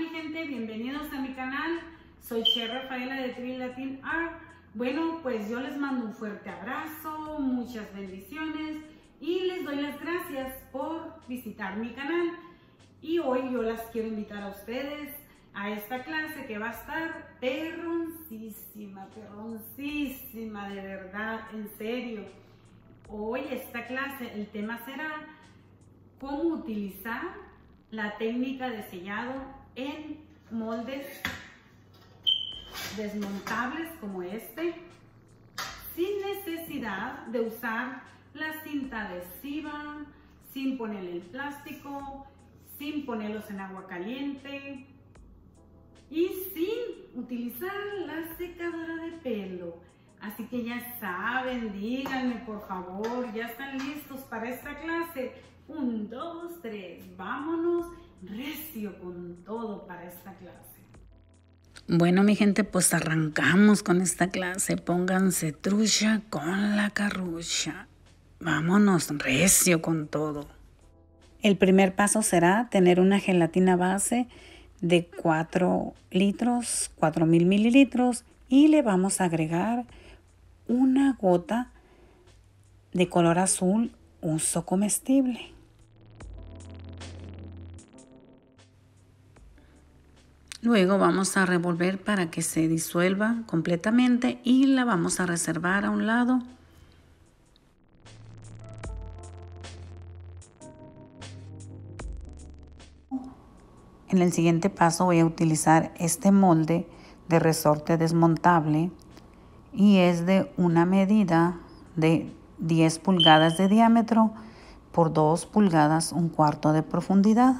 mi gente? Bienvenidos a mi canal. Soy Che Rafaela de Trill Latin Art. Bueno, pues yo les mando un fuerte abrazo, muchas bendiciones y les doy las gracias por visitar mi canal. Y hoy yo las quiero invitar a ustedes a esta clase que va a estar perroncísima, perroncísima, de verdad, en serio. Hoy esta clase, el tema será cómo utilizar la técnica de sellado en moldes desmontables como este, sin necesidad de usar la cinta adhesiva, sin poner el plástico, sin ponerlos en agua caliente y sin utilizar la secadora de pelo. Así que ya saben, díganme por favor, ya están listos para esta clase. Un, dos, tres, vámonos recio con todo para esta clase. Bueno, mi gente, pues arrancamos con esta clase. Pónganse trucha con la carrucha. Vámonos recio con todo. El primer paso será tener una gelatina base de 4 litros, mil mililitros y le vamos a agregar una gota de color azul, uso comestible. Luego vamos a revolver para que se disuelva completamente y la vamos a reservar a un lado. En el siguiente paso voy a utilizar este molde de resorte desmontable y es de una medida de 10 pulgadas de diámetro por 2 pulgadas un cuarto de profundidad.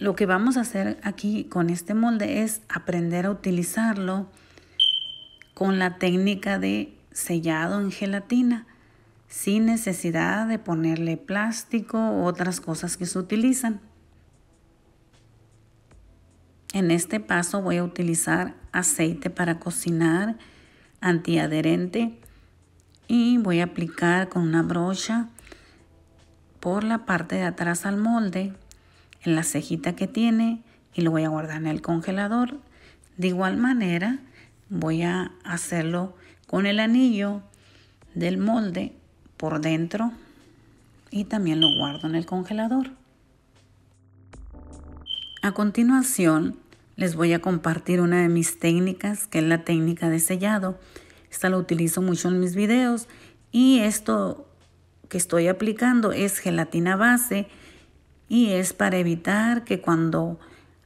Lo que vamos a hacer aquí con este molde es aprender a utilizarlo con la técnica de sellado en gelatina sin necesidad de ponerle plástico u otras cosas que se utilizan. En este paso voy a utilizar aceite para cocinar antiadherente y voy a aplicar con una brocha por la parte de atrás al molde en la cejita que tiene y lo voy a guardar en el congelador. De igual manera, voy a hacerlo con el anillo del molde por dentro y también lo guardo en el congelador. A continuación, les voy a compartir una de mis técnicas, que es la técnica de sellado. Esta la utilizo mucho en mis videos y esto que estoy aplicando es gelatina base y es para evitar que cuando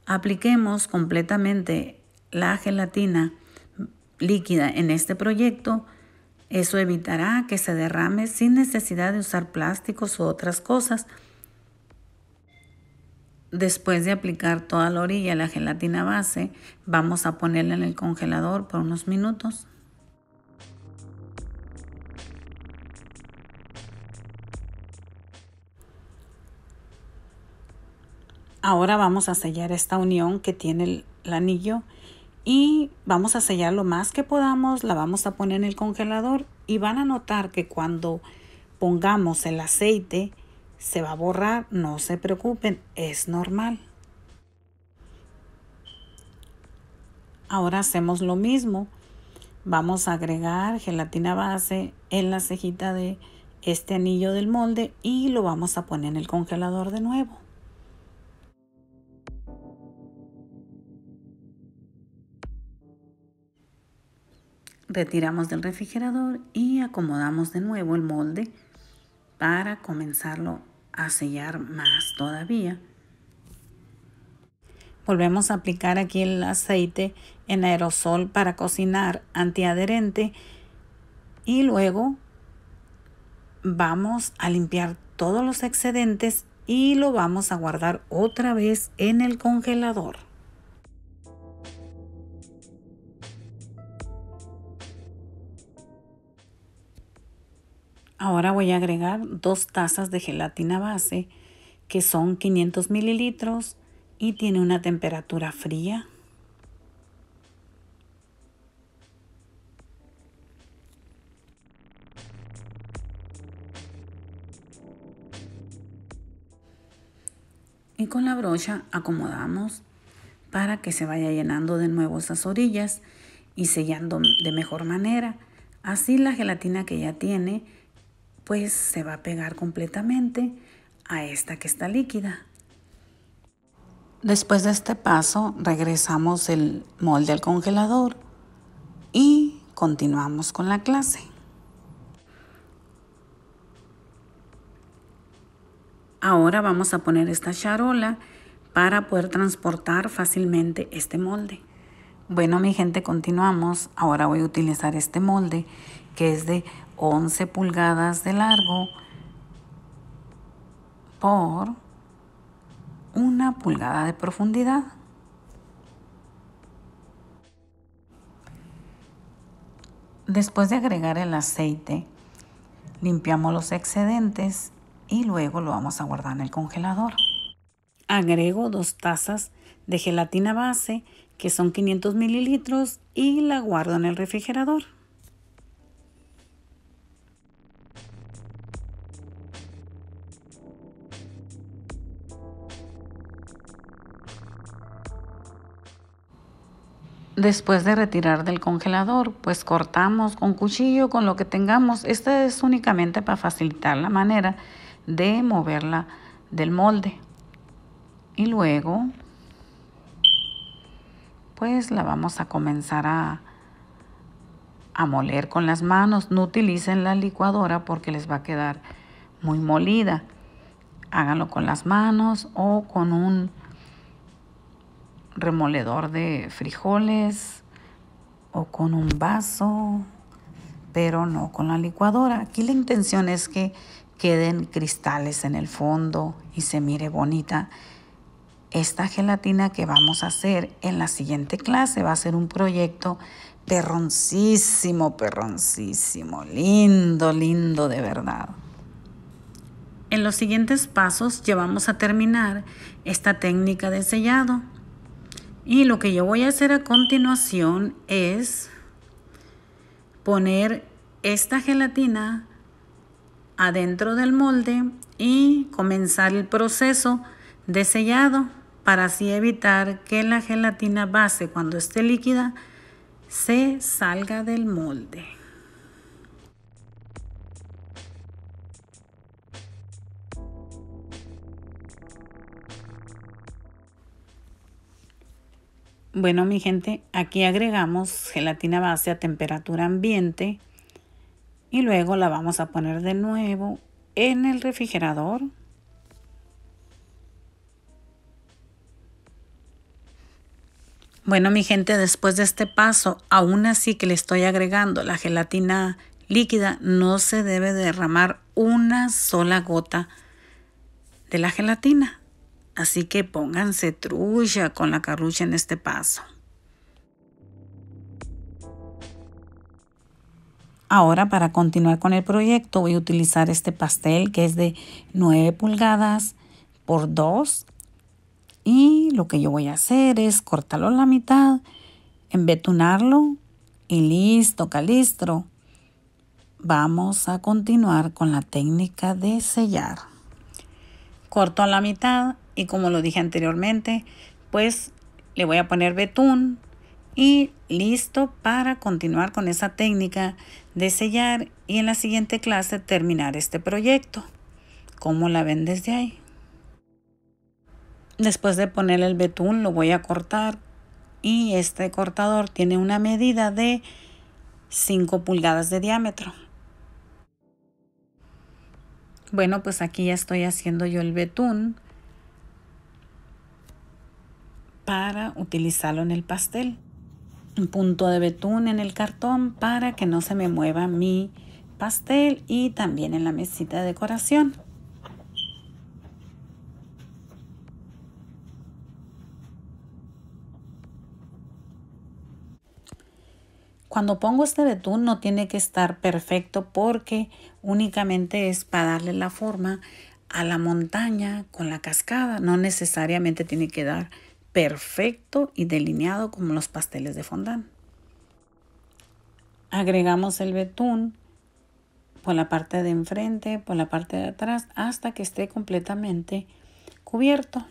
apliquemos completamente la gelatina líquida en este proyecto, eso evitará que se derrame sin necesidad de usar plásticos u otras cosas. Después de aplicar toda la orilla la gelatina base, vamos a ponerla en el congelador por unos minutos. Ahora vamos a sellar esta unión que tiene el, anillo y vamos a sellar lo más que podamos, la vamos a poner en el congelador y van a notar que cuando pongamos el aceite se va a borrar, no se preocupen, es normal. Ahora hacemos lo mismo, vamos a agregar gelatina base en la cejita de este anillo del molde y lo vamos a poner en el congelador de nuevo. Retiramos del refrigerador y acomodamos de nuevo el molde para comenzarlo a sellar más todavía. Volvemos a aplicar aquí el aceite en aerosol para cocinar antiadherente y luego vamos a limpiar todos los excedentes y lo vamos a guardar otra vez en el congelador. Ahora voy a agregar dos tazas de gelatina base que son 500 mililitros y tiene una temperatura fría. Y con la brocha acomodamos para que se vaya llenando de nuevo esas orillas y sellando de mejor manera. Así la gelatina que ya tiene pues se va a pegar completamente a esta que está líquida. Después de este paso regresamos el molde al congelador y continuamos con la clase. Ahora vamos a poner esta charola para poder transportar fácilmente este molde. Bueno mi gente continuamos, ahora voy a utilizar este molde que es de 11 pulgadas de largo por una pulgada de profundidad. Después de agregar el aceite, limpiamos los excedentes y luego lo vamos a guardar en el congelador. Agrego dos tazas de gelatina base, que son 500 mililitros, y la guardo en el refrigerador. después de retirar del congelador, pues cortamos con cuchillo, con lo que tengamos. Esta es únicamente para facilitar la manera de moverla del molde. Y luego, pues la vamos a comenzar a, a moler con las manos. No utilicen la licuadora porque les va a quedar muy molida. Háganlo con las manos o con un remoledor de frijoles o con un vaso, pero no con la licuadora. Aquí la intención es que queden cristales en el fondo y se mire bonita. Esta gelatina que vamos a hacer en la siguiente clase va a ser un proyecto perroncísimo, perroncísimo, lindo, lindo de verdad. En los siguientes pasos llevamos a terminar esta técnica de sellado. Y lo que yo voy a hacer a continuación es poner esta gelatina adentro del molde y comenzar el proceso de sellado para así evitar que la gelatina base cuando esté líquida se salga del molde. Bueno, mi gente, aquí agregamos gelatina base a temperatura ambiente y luego la vamos a poner de nuevo en el refrigerador. Bueno, mi gente, después de este paso, aún así que le estoy agregando la gelatina líquida, no se debe derramar una sola gota de la gelatina. Así que pónganse trucha con la carrucha en este paso. Ahora para continuar con el proyecto voy a utilizar este pastel que es de 9 pulgadas por 2 y lo que yo voy a hacer es cortarlo a la mitad, embetunarlo y listo, calistro. Vamos a continuar con la técnica de sellar. Corto a la mitad, y como lo dije anteriormente, pues le voy a poner betún y listo para continuar con esa técnica de sellar y en la siguiente clase terminar este proyecto. ¿Cómo la ven desde ahí? Después de poner el betún lo voy a cortar y este cortador tiene una medida de 5 pulgadas de diámetro. Bueno, pues aquí ya estoy haciendo yo el betún para utilizarlo en el pastel. Un punto de betún en el cartón para que no se me mueva mi pastel y también en la mesita de decoración. Cuando pongo este betún no tiene que estar perfecto porque únicamente es para darle la forma a la montaña con la cascada. No necesariamente tiene que dar perfecto y delineado como los pasteles de fondant. Agregamos el betún por la parte de enfrente, por la parte de atrás, hasta que esté completamente cubierto.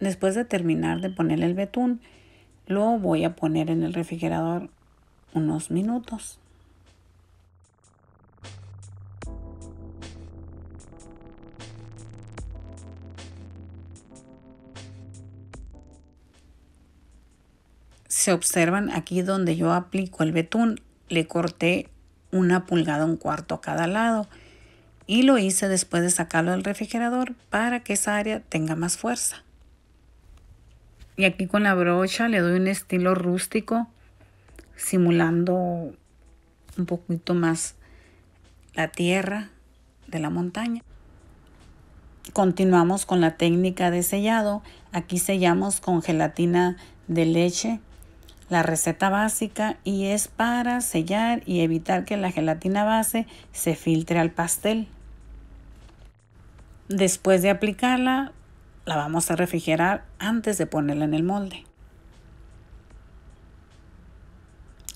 Después de terminar de poner el betún, lo voy a poner en el refrigerador unos minutos. se observan aquí donde yo aplico el betún, le corté una pulgada, un cuarto a cada lado y lo hice después de sacarlo del refrigerador para que esa área tenga más fuerza. Y aquí con la brocha le doy un estilo rústico simulando un poquito más la tierra de la montaña. Continuamos con la técnica de sellado. Aquí sellamos con gelatina de leche la receta básica y es para sellar y evitar que la gelatina base se filtre al pastel. Después de aplicarla, la vamos a refrigerar antes de ponerla en el molde.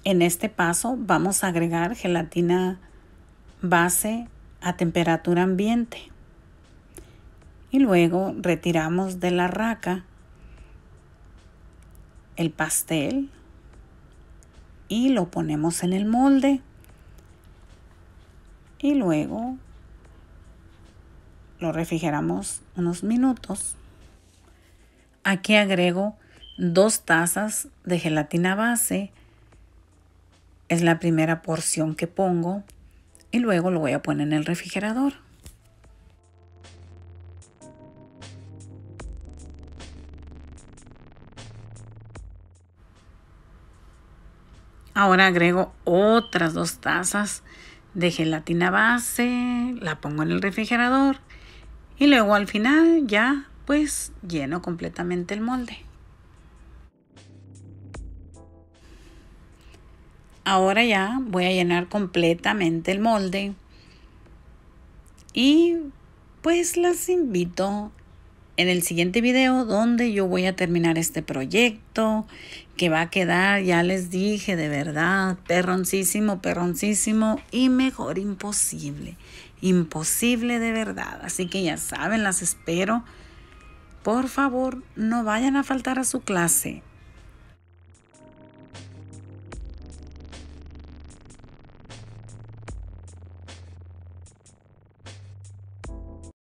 En este paso vamos a agregar gelatina base a temperatura ambiente y luego retiramos de la raca el pastel y lo ponemos en el molde. Y luego lo refrigeramos unos minutos. Aquí agrego dos tazas de gelatina base. Es la primera porción que pongo y luego lo voy a poner en el refrigerador. Ahora agrego otras dos tazas de gelatina base, la pongo en el refrigerador y luego al final ya pues lleno completamente el molde. Ahora ya voy a llenar completamente el molde y pues las invito en el siguiente video donde yo voy a terminar este proyecto que va a quedar, ya les dije, de verdad, perroncísimo, perroncísimo y mejor imposible, imposible de verdad. Así que ya saben, las espero. Por favor, no vayan a faltar a su clase.